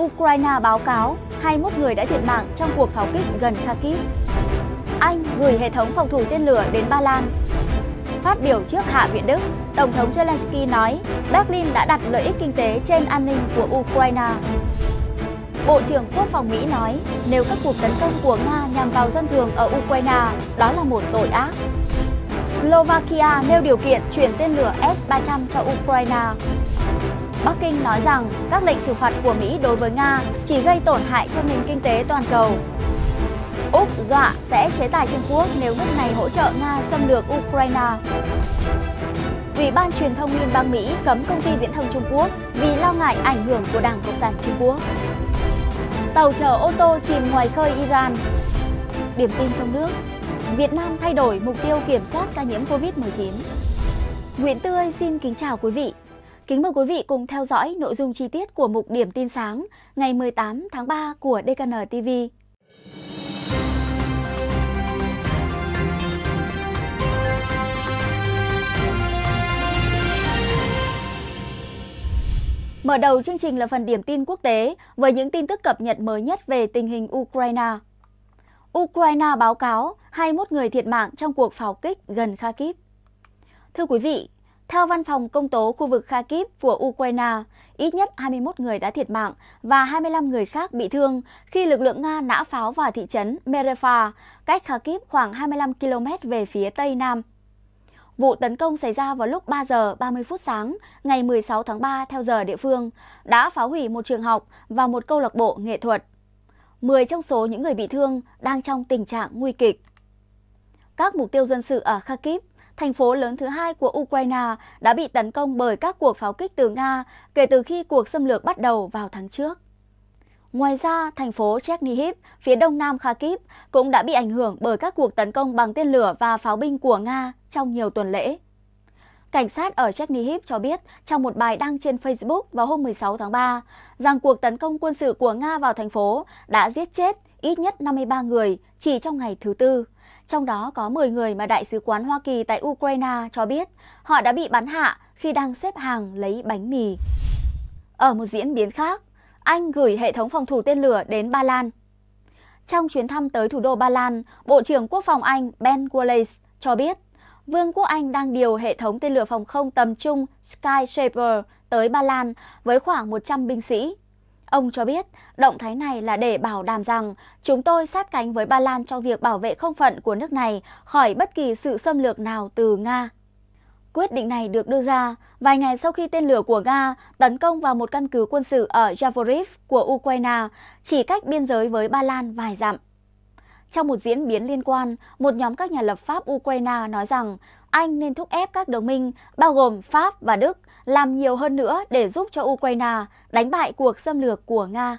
Ukraine báo cáo 21 người đã thiệt mạng trong cuộc pháo kích gần Kharkiv. Anh gửi hệ thống phòng thủ tên lửa đến Ba Lan. Phát biểu trước Hạ viện Đức, Tổng thống Zelensky nói Berlin đã đặt lợi ích kinh tế trên an ninh của Ukraine. Bộ trưởng Quốc phòng Mỹ nói nếu các cuộc tấn công của Nga nhằm vào dân thường ở Ukraine, đó là một tội ác. Slovakia nêu điều kiện chuyển tên lửa S-300 cho Ukraine. Bắc Kinh nói rằng các lệnh trừng phạt của Mỹ đối với Nga chỉ gây tổn hại cho nền kinh tế toàn cầu. Úc dọa sẽ chế tài Trung Quốc nếu nước này hỗ trợ Nga xâm lược Ukraine. Ủy ban truyền thông Liên bang Mỹ cấm công ty viễn thông Trung Quốc vì lo ngại ảnh hưởng của Đảng Cộng sản Trung Quốc. Tàu chở ô tô chìm ngoài khơi Iran. Điểm tin trong nước. Việt Nam thay đổi mục tiêu kiểm soát ca nhiễm COVID-19. Nguyễn Tươi xin kính chào quý vị. Kính mời quý vị cùng theo dõi nội dung chi tiết của mục điểm tin sáng ngày 18 tháng 3 của DKN TV. Mở đầu chương trình là phần điểm tin quốc tế với những tin tức cập nhật mới nhất về tình hình Ukraine. Ukraine báo cáo 21 người thiệt mạng trong cuộc pháo kích gần Kharkiv. Thưa quý vị, theo văn phòng công tố khu vực Kharkiv của Ukraine, ít nhất 21 người đã thiệt mạng và 25 người khác bị thương khi lực lượng Nga nã pháo vào thị trấn Merefa, cách Kharkiv khoảng 25 km về phía tây nam. Vụ tấn công xảy ra vào lúc 3 giờ 30 phút sáng ngày 16 tháng 3 theo giờ địa phương đã phá hủy một trường học và một câu lạc bộ nghệ thuật. 10 trong số những người bị thương đang trong tình trạng nguy kịch. Các mục tiêu dân sự ở Kharkiv thành phố lớn thứ hai của Ukraine, đã bị tấn công bởi các cuộc pháo kích từ Nga kể từ khi cuộc xâm lược bắt đầu vào tháng trước. Ngoài ra, thành phố Chernihiv, phía đông nam Kharkiv, cũng đã bị ảnh hưởng bởi các cuộc tấn công bằng tên lửa và pháo binh của Nga trong nhiều tuần lễ. Cảnh sát ở Chernihiv cho biết trong một bài đăng trên Facebook vào hôm 16 tháng 3 rằng cuộc tấn công quân sự của Nga vào thành phố đã giết chết ít nhất 53 người chỉ trong ngày thứ Tư trong đó có 10 người mà Đại sứ quán Hoa Kỳ tại Ukraine cho biết họ đã bị bắn hạ khi đang xếp hàng lấy bánh mì. Ở một diễn biến khác, Anh gửi hệ thống phòng thủ tên lửa đến Ba Lan. Trong chuyến thăm tới thủ đô Ba Lan, Bộ trưởng Quốc phòng Anh Ben Wallace cho biết Vương quốc Anh đang điều hệ thống tên lửa phòng không tầm trung Sky Shaper tới Ba Lan với khoảng 100 binh sĩ. Ông cho biết, động thái này là để bảo đảm rằng chúng tôi sát cánh với Ba Lan trong việc bảo vệ không phận của nước này khỏi bất kỳ sự xâm lược nào từ Nga. Quyết định này được đưa ra vài ngày sau khi tên lửa của Nga tấn công vào một căn cứ quân sự ở Javoriv của Ukraine, chỉ cách biên giới với Ba Lan vài dặm. Trong một diễn biến liên quan, một nhóm các nhà lập pháp Ukraine nói rằng Anh nên thúc ép các đồng minh, bao gồm Pháp và Đức, làm nhiều hơn nữa để giúp cho Ukraine đánh bại cuộc xâm lược của Nga.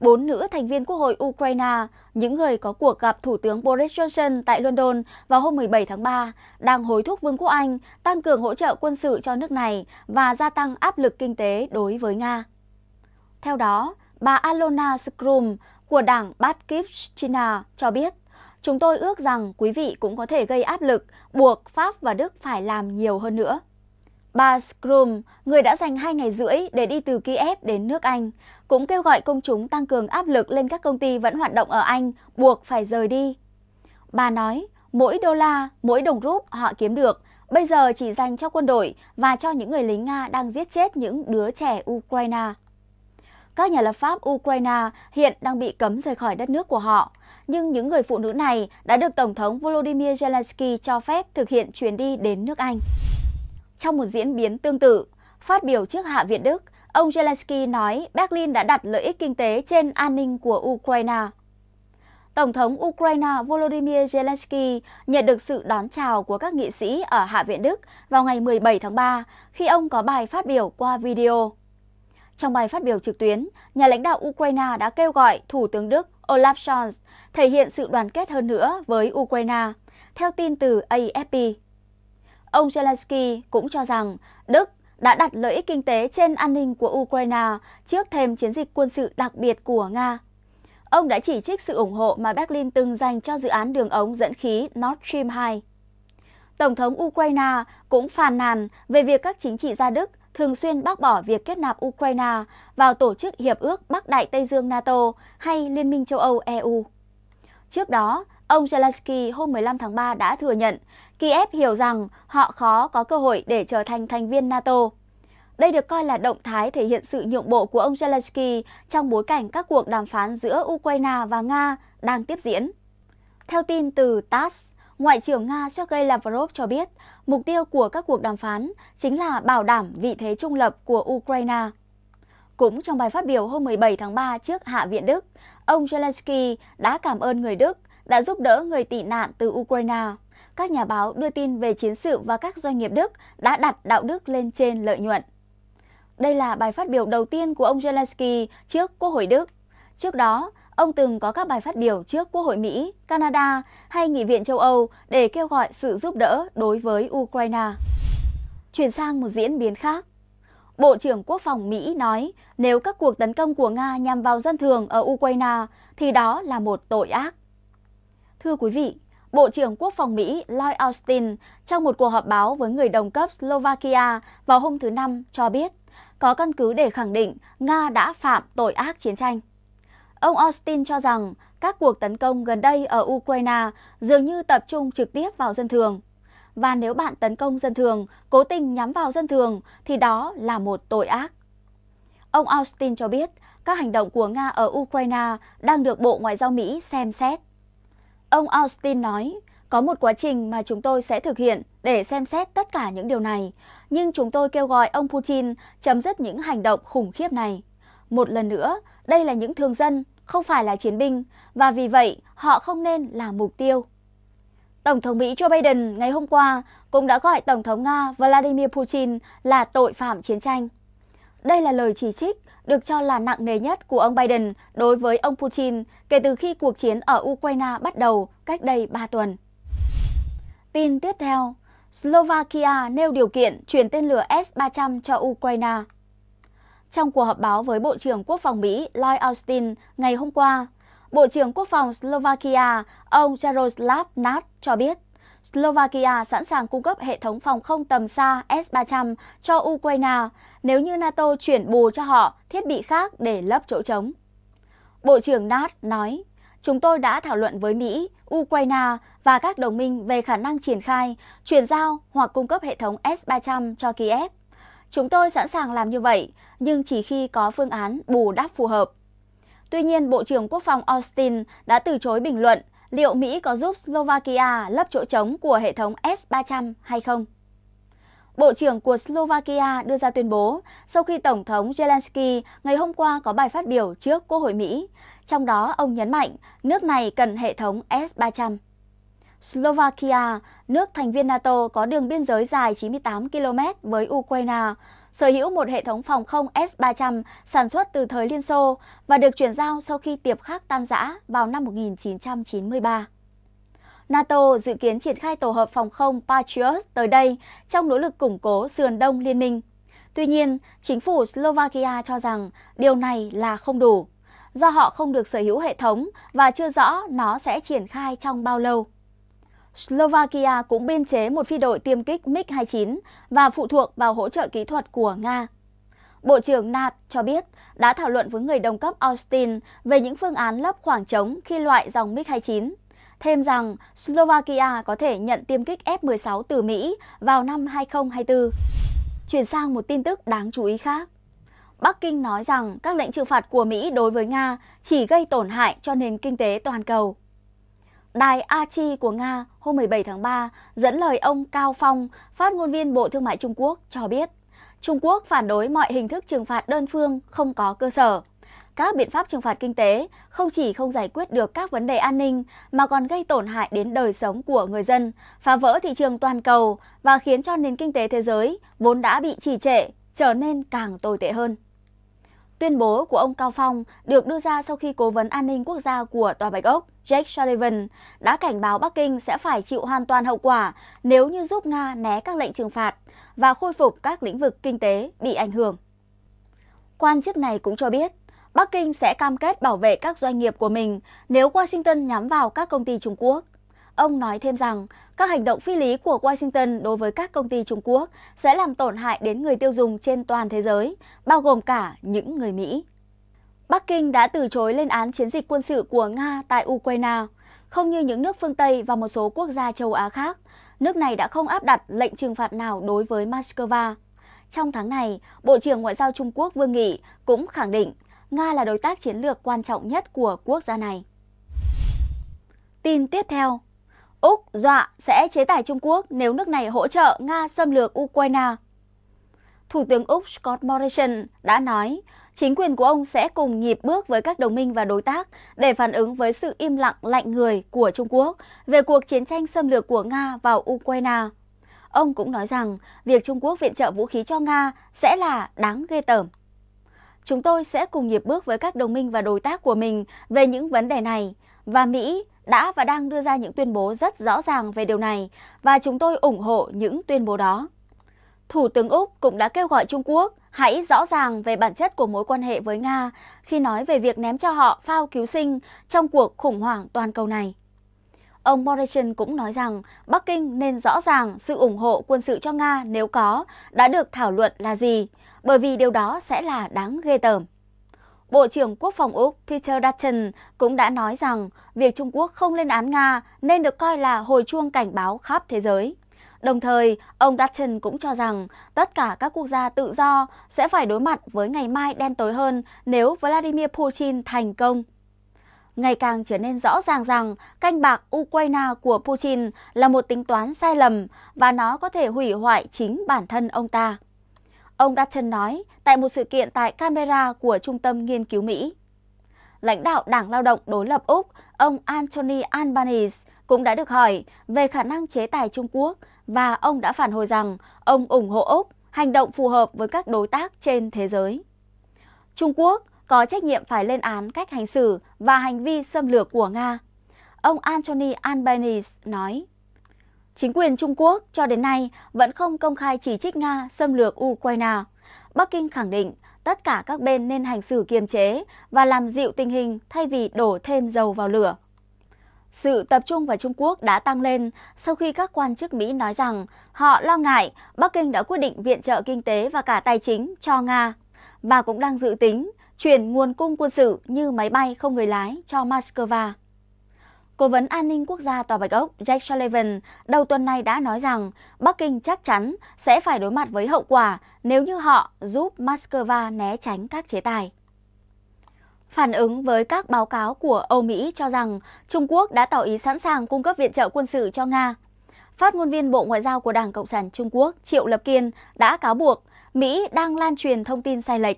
Bốn nữ thành viên Quốc hội Ukraine, những người có cuộc gặp Thủ tướng Boris Johnson tại London vào hôm 17 tháng 3, đang hối thúc Vương quốc Anh tăng cường hỗ trợ quân sự cho nước này và gia tăng áp lực kinh tế đối với Nga. Theo đó, bà Alona Skrum, của Đảng Batkivshchina cho biết, chúng tôi ước rằng quý vị cũng có thể gây áp lực buộc Pháp và Đức phải làm nhiều hơn nữa. Bà Scrum, người đã dành 2 ngày rưỡi để đi từ Kiev đến nước Anh, cũng kêu gọi công chúng tăng cường áp lực lên các công ty vẫn hoạt động ở Anh buộc phải rời đi. Bà nói, mỗi đô la, mỗi đồng rúp họ kiếm được bây giờ chỉ dành cho quân đội và cho những người lính Nga đang giết chết những đứa trẻ Ukraine các nhà lập pháp Ukraine hiện đang bị cấm rời khỏi đất nước của họ. Nhưng những người phụ nữ này đã được Tổng thống Volodymyr Zelensky cho phép thực hiện chuyến đi đến nước Anh. Trong một diễn biến tương tự, phát biểu trước Hạ viện Đức, ông Zelensky nói Berlin đã đặt lợi ích kinh tế trên an ninh của Ukraine. Tổng thống Ukraine Volodymyr Zelensky nhận được sự đón chào của các nghị sĩ ở Hạ viện Đức vào ngày 17 tháng 3 khi ông có bài phát biểu qua video. Trong bài phát biểu trực tuyến, nhà lãnh đạo Ukraine đã kêu gọi Thủ tướng Đức Olaf Scholz thể hiện sự đoàn kết hơn nữa với Ukraine, theo tin từ AFP. Ông Zelensky cũng cho rằng Đức đã đặt lợi ích kinh tế trên an ninh của Ukraine trước thêm chiến dịch quân sự đặc biệt của Nga. Ông đã chỉ trích sự ủng hộ mà Berlin từng dành cho dự án đường ống dẫn khí Nord Stream 2. Tổng thống Ukraine cũng phàn nàn về việc các chính trị gia Đức thường xuyên bác bỏ việc kết nạp Ukraine vào tổ chức Hiệp ước Bắc Đại Tây Dương NATO hay Liên minh châu Âu EU. Trước đó, ông Zelensky hôm 15 tháng 3 đã thừa nhận Kiev hiểu rằng họ khó có cơ hội để trở thành thành viên NATO. Đây được coi là động thái thể hiện sự nhượng bộ của ông Zelensky trong bối cảnh các cuộc đàm phán giữa Ukraine và Nga đang tiếp diễn. Theo tin từ TASS, Ngoại trưởng Nga Sergei Lavrov cho biết Mục tiêu của các cuộc đàm phán chính là bảo đảm vị thế trung lập của Ukraine. Cũng trong bài phát biểu hôm 17 tháng 3 trước Hạ viện Đức, ông Zelensky đã cảm ơn người Đức đã giúp đỡ người tị nạn từ Ukraine. Các nhà báo đưa tin về chiến sự và các doanh nghiệp Đức đã đặt đạo đức lên trên lợi nhuận. Đây là bài phát biểu đầu tiên của ông Zelensky trước Quốc hội Đức Trước đó, ông từng có các bài phát biểu trước Quốc hội Mỹ, Canada hay Nghị viện châu Âu để kêu gọi sự giúp đỡ đối với Ukraine. Chuyển sang một diễn biến khác. Bộ trưởng Quốc phòng Mỹ nói nếu các cuộc tấn công của Nga nhằm vào dân thường ở Ukraine thì đó là một tội ác. Thưa quý vị, Bộ trưởng Quốc phòng Mỹ Lloyd Austin trong một cuộc họp báo với người đồng cấp Slovakia vào hôm thứ Năm cho biết có căn cứ để khẳng định Nga đã phạm tội ác chiến tranh. Ông Austin cho rằng các cuộc tấn công gần đây ở Ukraine dường như tập trung trực tiếp vào dân thường. Và nếu bạn tấn công dân thường, cố tình nhắm vào dân thường thì đó là một tội ác. Ông Austin cho biết các hành động của Nga ở Ukraine đang được Bộ Ngoại giao Mỹ xem xét. Ông Austin nói, có một quá trình mà chúng tôi sẽ thực hiện để xem xét tất cả những điều này, nhưng chúng tôi kêu gọi ông Putin chấm dứt những hành động khủng khiếp này. Một lần nữa, đây là những thường dân không phải là chiến binh và vì vậy họ không nên là mục tiêu. Tổng thống Mỹ Joe Biden ngày hôm qua cũng đã gọi Tổng thống Nga Vladimir Putin là tội phạm chiến tranh. Đây là lời chỉ trích được cho là nặng nề nhất của ông Biden đối với ông Putin kể từ khi cuộc chiến ở Ukraine bắt đầu cách đây 3 tuần. Tin tiếp theo, Slovakia nêu điều kiện chuyển tên lửa S-300 cho Ukraine. Trong cuộc họp báo với Bộ trưởng Quốc phòng Mỹ Lloyd Austin ngày hôm qua, Bộ trưởng Quốc phòng Slovakia ông Jaroslav Nat cho biết Slovakia sẵn sàng cung cấp hệ thống phòng không tầm xa S-300 cho Ukraine nếu như NATO chuyển bù cho họ thiết bị khác để lấp chỗ trống. Bộ trưởng Nat nói, chúng tôi đã thảo luận với Mỹ, Ukraine và các đồng minh về khả năng triển khai, chuyển giao hoặc cung cấp hệ thống S-300 cho Kiev. Chúng tôi sẵn sàng làm như vậy, nhưng chỉ khi có phương án bù đắp phù hợp. Tuy nhiên, Bộ trưởng Quốc phòng Austin đã từ chối bình luận liệu Mỹ có giúp Slovakia lấp chỗ trống của hệ thống S-300 hay không. Bộ trưởng của Slovakia đưa ra tuyên bố sau khi Tổng thống Zelensky ngày hôm qua có bài phát biểu trước Quốc hội Mỹ. Trong đó, ông nhấn mạnh nước này cần hệ thống S-300. Slovakia, nước thành viên NATO có đường biên giới dài 98 km với Ukraine, sở hữu một hệ thống phòng không S-300 sản xuất từ thời Liên Xô và được chuyển giao sau khi tiệp khắc tan rã vào năm 1993. NATO dự kiến triển khai tổ hợp phòng không Patriot tới đây trong nỗ lực củng cố sườn đông liên minh. Tuy nhiên, chính phủ Slovakia cho rằng điều này là không đủ, do họ không được sở hữu hệ thống và chưa rõ nó sẽ triển khai trong bao lâu. Slovakia cũng biên chế một phi đội tiêm kích MiG-29 và phụ thuộc vào hỗ trợ kỹ thuật của Nga. Bộ trưởng Nat cho biết đã thảo luận với người đồng cấp Austin về những phương án lấp khoảng trống khi loại dòng MiG-29, thêm rằng Slovakia có thể nhận tiêm kích F-16 từ Mỹ vào năm 2024. Chuyển sang một tin tức đáng chú ý khác. Bắc Kinh nói rằng các lệnh trừng phạt của Mỹ đối với Nga chỉ gây tổn hại cho nền kinh tế toàn cầu. Đài Achi của Nga hôm 17 tháng 3 dẫn lời ông Cao Phong, phát ngôn viên Bộ Thương mại Trung Quốc cho biết, Trung Quốc phản đối mọi hình thức trừng phạt đơn phương không có cơ sở. Các biện pháp trừng phạt kinh tế không chỉ không giải quyết được các vấn đề an ninh mà còn gây tổn hại đến đời sống của người dân, phá vỡ thị trường toàn cầu và khiến cho nền kinh tế thế giới vốn đã bị trì trệ trở nên càng tồi tệ hơn. Tuyên bố của ông Cao Phong được đưa ra sau khi Cố vấn An ninh Quốc gia của Tòa Bạch Ốc Jake Sullivan đã cảnh báo Bắc Kinh sẽ phải chịu hoàn toàn hậu quả nếu như giúp Nga né các lệnh trừng phạt và khôi phục các lĩnh vực kinh tế bị ảnh hưởng. Quan chức này cũng cho biết, Bắc Kinh sẽ cam kết bảo vệ các doanh nghiệp của mình nếu Washington nhắm vào các công ty Trung Quốc. Ông nói thêm rằng, các hành động phi lý của Washington đối với các công ty Trung Quốc sẽ làm tổn hại đến người tiêu dùng trên toàn thế giới, bao gồm cả những người Mỹ. Bắc Kinh đã từ chối lên án chiến dịch quân sự của Nga tại Ukraine. Không như những nước phương Tây và một số quốc gia châu Á khác, nước này đã không áp đặt lệnh trừng phạt nào đối với Moscow. Trong tháng này, Bộ trưởng Ngoại giao Trung Quốc Vương Nghị cũng khẳng định Nga là đối tác chiến lược quan trọng nhất của quốc gia này. Tin tiếp theo Úc dọa sẽ chế tài Trung Quốc nếu nước này hỗ trợ Nga xâm lược Ukraine. Thủ tướng Úc Scott Morrison đã nói chính quyền của ông sẽ cùng nhịp bước với các đồng minh và đối tác để phản ứng với sự im lặng lạnh người của Trung Quốc về cuộc chiến tranh xâm lược của Nga vào Ukraine. Ông cũng nói rằng việc Trung Quốc viện trợ vũ khí cho Nga sẽ là đáng ghê tởm. Chúng tôi sẽ cùng nhịp bước với các đồng minh và đối tác của mình về những vấn đề này và Mỹ đã và đang đưa ra những tuyên bố rất rõ ràng về điều này và chúng tôi ủng hộ những tuyên bố đó. Thủ tướng Úc cũng đã kêu gọi Trung Quốc hãy rõ ràng về bản chất của mối quan hệ với Nga khi nói về việc ném cho họ phao cứu sinh trong cuộc khủng hoảng toàn cầu này. Ông Morrison cũng nói rằng Bắc Kinh nên rõ ràng sự ủng hộ quân sự cho Nga nếu có đã được thảo luận là gì, bởi vì điều đó sẽ là đáng ghê tởm. Bộ trưởng Quốc phòng Úc Peter Dutton cũng đã nói rằng việc Trung Quốc không lên án Nga nên được coi là hồi chuông cảnh báo khắp thế giới. Đồng thời, ông Dutton cũng cho rằng tất cả các quốc gia tự do sẽ phải đối mặt với ngày mai đen tối hơn nếu Vladimir Putin thành công. Ngày càng trở nên rõ ràng rằng canh bạc Ukraine của Putin là một tính toán sai lầm và nó có thể hủy hoại chính bản thân ông ta. Ông Dutton nói tại một sự kiện tại Canberra của Trung tâm Nghiên cứu Mỹ lãnh đạo Đảng Lao động đối lập Úc, ông Anthony Albanese cũng đã được hỏi về khả năng chế tài Trung Quốc và ông đã phản hồi rằng ông ủng hộ Úc hành động phù hợp với các đối tác trên thế giới. Trung Quốc có trách nhiệm phải lên án cách hành xử và hành vi xâm lược của Nga. Ông Anthony Albanese nói, Chính quyền Trung Quốc cho đến nay vẫn không công khai chỉ trích Nga xâm lược Ukraine. Bắc Kinh khẳng định tất cả các bên nên hành xử kiềm chế và làm dịu tình hình thay vì đổ thêm dầu vào lửa. Sự tập trung vào Trung Quốc đã tăng lên sau khi các quan chức Mỹ nói rằng họ lo ngại Bắc Kinh đã quyết định viện trợ kinh tế và cả tài chính cho Nga và cũng đang dự tính chuyển nguồn cung quân sự như máy bay không người lái cho Moscow. Cố vấn an ninh quốc gia Tòa Bạch Ốc Jake Sullivan đầu tuần này đã nói rằng Bắc Kinh chắc chắn sẽ phải đối mặt với hậu quả nếu như họ giúp Moscow né tránh các chế tài phản ứng với các báo cáo của Âu Mỹ cho rằng Trung Quốc đã tỏ ý sẵn sàng cung cấp viện trợ quân sự cho Nga. Phát ngôn viên Bộ Ngoại giao của Đảng Cộng sản Trung Quốc Triệu Lập Kiên đã cáo buộc Mỹ đang lan truyền thông tin sai lệch.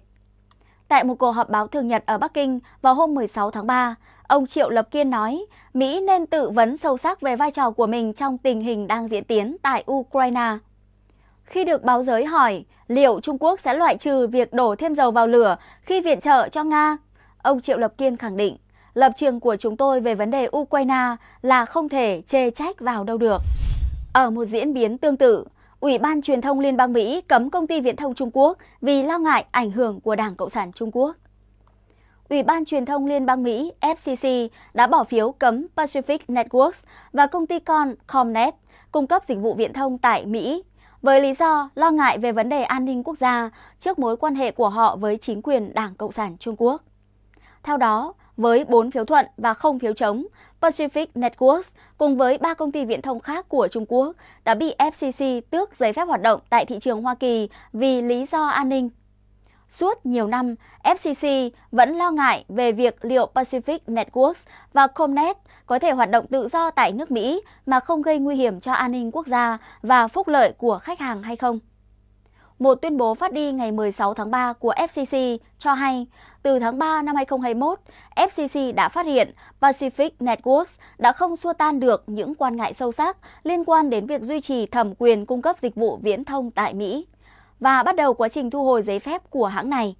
Tại một cuộc họp báo thường nhật ở Bắc Kinh vào hôm 16 tháng 3, ông Triệu Lập Kiên nói Mỹ nên tự vấn sâu sắc về vai trò của mình trong tình hình đang diễn tiến tại Ukraine. Khi được báo giới hỏi liệu Trung Quốc sẽ loại trừ việc đổ thêm dầu vào lửa khi viện trợ cho Nga, Ông Triệu Lập Kiên khẳng định, lập trường của chúng tôi về vấn đề Ukraine là không thể chê trách vào đâu được. Ở một diễn biến tương tự, Ủy ban Truyền thông Liên bang Mỹ cấm công ty viễn thông Trung Quốc vì lo ngại ảnh hưởng của Đảng Cộng sản Trung Quốc. Ủy ban Truyền thông Liên bang Mỹ FCC đã bỏ phiếu cấm Pacific Networks và công ty con Comnet cung cấp dịch vụ viễn thông tại Mỹ với lý do lo ngại về vấn đề an ninh quốc gia trước mối quan hệ của họ với chính quyền Đảng Cộng sản Trung Quốc. Theo đó, với 4 phiếu thuận và 0 phiếu chống, Pacific Networks cùng với ba công ty viễn thông khác của Trung Quốc đã bị FCC tước giấy phép hoạt động tại thị trường Hoa Kỳ vì lý do an ninh. Suốt nhiều năm, FCC vẫn lo ngại về việc liệu Pacific Networks và Comnet có thể hoạt động tự do tại nước Mỹ mà không gây nguy hiểm cho an ninh quốc gia và phúc lợi của khách hàng hay không. Một tuyên bố phát đi ngày 16 tháng 3 của FCC cho hay, từ tháng 3 năm 2021, FCC đã phát hiện Pacific Networks đã không xua tan được những quan ngại sâu sắc liên quan đến việc duy trì thẩm quyền cung cấp dịch vụ viễn thông tại Mỹ và bắt đầu quá trình thu hồi giấy phép của hãng này.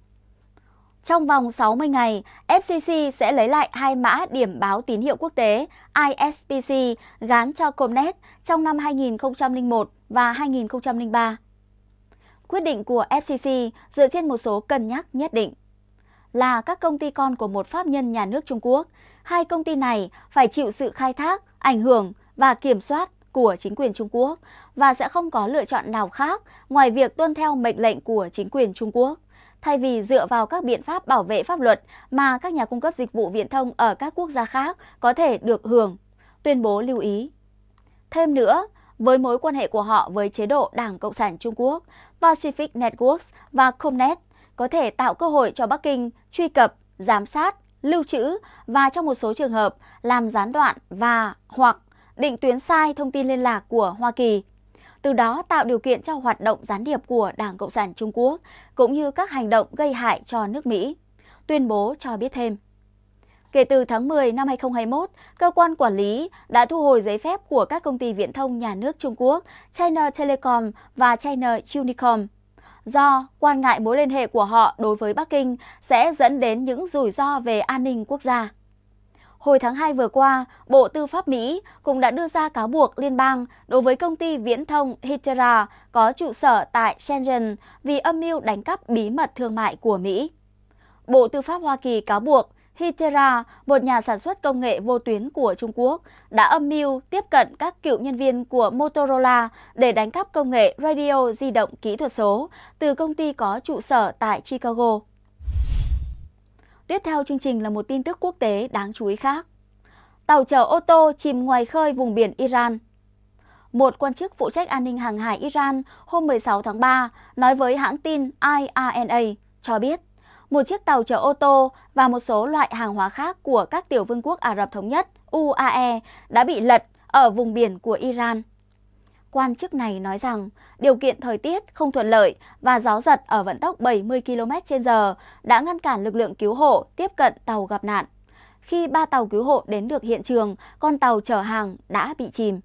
Trong vòng 60 ngày, FCC sẽ lấy lại hai mã điểm báo tín hiệu quốc tế ISPC gán cho Comnet trong năm 2001 và 2003. Quyết định của FCC dựa trên một số cân nhắc nhất định là các công ty con của một pháp nhân nhà nước Trung Quốc. Hai công ty này phải chịu sự khai thác, ảnh hưởng và kiểm soát của chính quyền Trung Quốc và sẽ không có lựa chọn nào khác ngoài việc tuân theo mệnh lệnh của chính quyền Trung Quốc. Thay vì dựa vào các biện pháp bảo vệ pháp luật mà các nhà cung cấp dịch vụ viễn thông ở các quốc gia khác có thể được hưởng, tuyên bố lưu ý. Thêm nữa, với mối quan hệ của họ với chế độ Đảng Cộng sản Trung Quốc, Pacific Networks và Comnet có thể tạo cơ hội cho Bắc Kinh truy cập, giám sát, lưu trữ và trong một số trường hợp làm gián đoạn và hoặc định tuyến sai thông tin liên lạc của Hoa Kỳ. Từ đó tạo điều kiện cho hoạt động gián điệp của Đảng Cộng sản Trung Quốc cũng như các hành động gây hại cho nước Mỹ, tuyên bố cho biết thêm. Kể từ tháng 10 năm 2021, cơ quan quản lý đã thu hồi giấy phép của các công ty viễn thông nhà nước Trung Quốc China Telecom và China Unicom do quan ngại mối liên hệ của họ đối với Bắc Kinh sẽ dẫn đến những rủi ro về an ninh quốc gia. Hồi tháng 2 vừa qua, Bộ Tư pháp Mỹ cũng đã đưa ra cáo buộc liên bang đối với công ty viễn thông Hitera có trụ sở tại Shenzhen vì âm mưu đánh cắp bí mật thương mại của Mỹ. Bộ Tư pháp Hoa Kỳ cáo buộc Hitera, một nhà sản xuất công nghệ vô tuyến của Trung Quốc, đã âm mưu tiếp cận các cựu nhân viên của Motorola để đánh cắp công nghệ radio di động kỹ thuật số từ công ty có trụ sở tại Chicago. Tiếp theo chương trình là một tin tức quốc tế đáng chú ý khác. Tàu chở ô tô chìm ngoài khơi vùng biển Iran một quan chức phụ trách an ninh hàng hải Iran hôm 16 tháng 3 nói với hãng tin IRNA cho biết một chiếc tàu chở ô tô và một số loại hàng hóa khác của các tiểu vương quốc Ả Rập Thống Nhất UAE đã bị lật ở vùng biển của Iran. Quan chức này nói rằng điều kiện thời tiết không thuận lợi và gió giật ở vận tốc 70 km/h đã ngăn cản lực lượng cứu hộ tiếp cận tàu gặp nạn. Khi ba tàu cứu hộ đến được hiện trường, con tàu chở hàng đã bị chìm.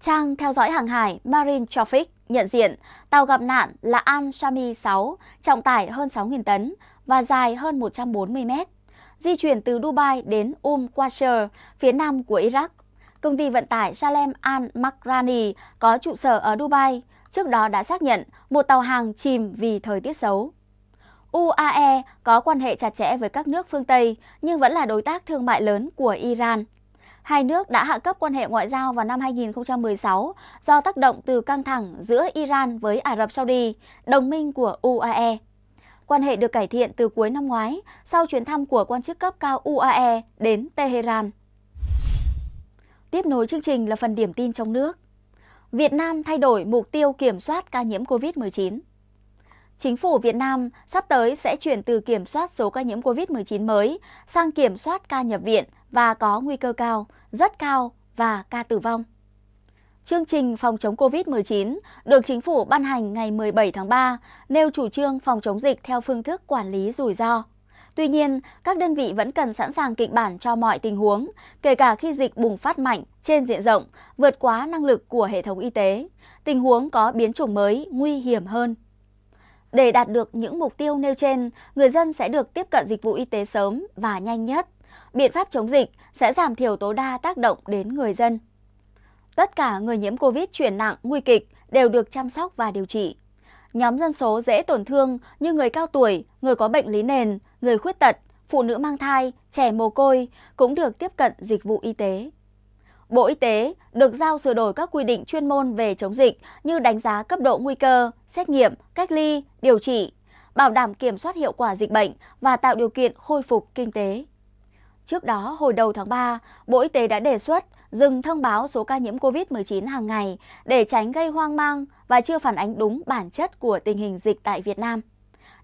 Trang theo dõi hàng hải Marine Traffic nhận diện tàu gặp nạn là Al Shami 6, trọng tải hơn 6.000 tấn và dài hơn 140 mét, di chuyển từ Dubai đến Um Qasr, phía nam của Iraq. Công ty vận tải Salem Al Makrani có trụ sở ở Dubai, trước đó đã xác nhận một tàu hàng chìm vì thời tiết xấu. UAE có quan hệ chặt chẽ với các nước phương Tây nhưng vẫn là đối tác thương mại lớn của Iran hai nước đã hạ cấp quan hệ ngoại giao vào năm 2016 do tác động từ căng thẳng giữa Iran với Ả Rập Saudi, đồng minh của UAE. Quan hệ được cải thiện từ cuối năm ngoái sau chuyến thăm của quan chức cấp cao UAE đến Tehran. Tiếp nối chương trình là phần điểm tin trong nước. Việt Nam thay đổi mục tiêu kiểm soát ca nhiễm COVID-19. Chính phủ Việt Nam sắp tới sẽ chuyển từ kiểm soát số ca nhiễm COVID-19 mới sang kiểm soát ca nhập viện, và có nguy cơ cao, rất cao và ca tử vong. Chương trình phòng chống COVID-19 được chính phủ ban hành ngày 17 tháng 3 nêu chủ trương phòng chống dịch theo phương thức quản lý rủi ro. Tuy nhiên, các đơn vị vẫn cần sẵn sàng kịch bản cho mọi tình huống, kể cả khi dịch bùng phát mạnh trên diện rộng, vượt quá năng lực của hệ thống y tế, tình huống có biến chủng mới nguy hiểm hơn. Để đạt được những mục tiêu nêu trên, người dân sẽ được tiếp cận dịch vụ y tế sớm và nhanh nhất biện pháp chống dịch sẽ giảm thiểu tối đa tác động đến người dân. Tất cả người nhiễm COVID chuyển nặng, nguy kịch đều được chăm sóc và điều trị. Nhóm dân số dễ tổn thương như người cao tuổi, người có bệnh lý nền, người khuyết tật, phụ nữ mang thai, trẻ mồ côi cũng được tiếp cận dịch vụ y tế. Bộ Y tế được giao sửa đổi các quy định chuyên môn về chống dịch như đánh giá cấp độ nguy cơ, xét nghiệm, cách ly, điều trị, bảo đảm kiểm soát hiệu quả dịch bệnh và tạo điều kiện khôi phục kinh tế. Trước đó, hồi đầu tháng 3, Bộ Y tế đã đề xuất dừng thông báo số ca nhiễm COVID-19 hàng ngày để tránh gây hoang mang và chưa phản ánh đúng bản chất của tình hình dịch tại Việt Nam.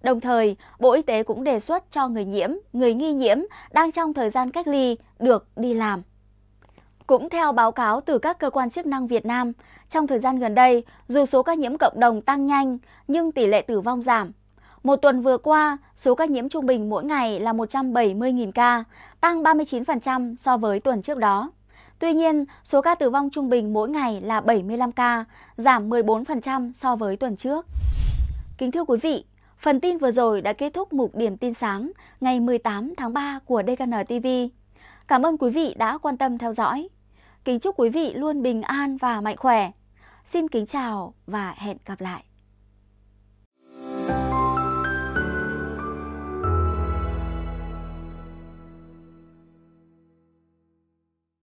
Đồng thời, Bộ Y tế cũng đề xuất cho người nhiễm, người nghi nhiễm đang trong thời gian cách ly được đi làm. Cũng theo báo cáo từ các cơ quan chức năng Việt Nam, trong thời gian gần đây, dù số ca nhiễm cộng đồng tăng nhanh nhưng tỷ lệ tử vong giảm một tuần vừa qua, số ca nhiễm trung bình mỗi ngày là 170.000 ca, tăng 39% so với tuần trước đó. Tuy nhiên, số ca tử vong trung bình mỗi ngày là 75 ca, giảm 14% so với tuần trước. Kính thưa quý vị, phần tin vừa rồi đã kết thúc mục điểm tin sáng ngày 18 tháng 3 của DKN TV. Cảm ơn quý vị đã quan tâm theo dõi. Kính chúc quý vị luôn bình an và mạnh khỏe. Xin kính chào và hẹn gặp lại.